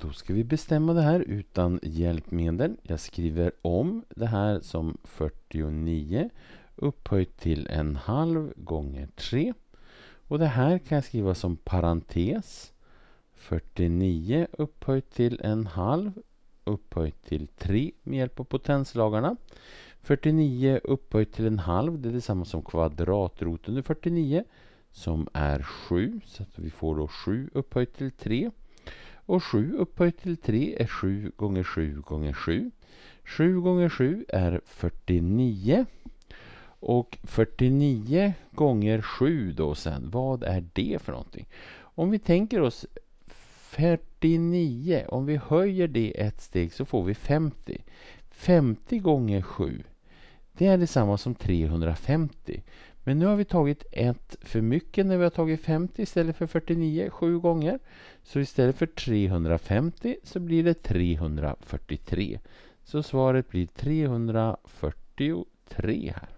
Då ska vi bestämma det här utan hjälpmedel. Jag skriver om det här som 49 upphöjt till en halv gånger 3. Och det här kan jag skriva som parentes. 49 upphöjt till en halv upphöjt till 3 med hjälp av potenslagarna. 49 upphöjt till en halv, det är detsamma som kvadratroten ur 49 som är 7, så att vi får då 7 upphöjt till 3 och 7 upphöjt till 3 är 7 gånger 7 gånger 7. 7 gånger 7 är 49. Och 49 gånger 7 då sen, vad är det för någonting? Om vi tänker oss 49, om vi höjer det ett steg så får vi 50. 50 gånger 7, det är detsamma som 350. Men nu har vi tagit ett för mycket när vi har tagit 50 istället för 49 sju gånger. Så istället för 350 så blir det 343. Så svaret blir 343 här.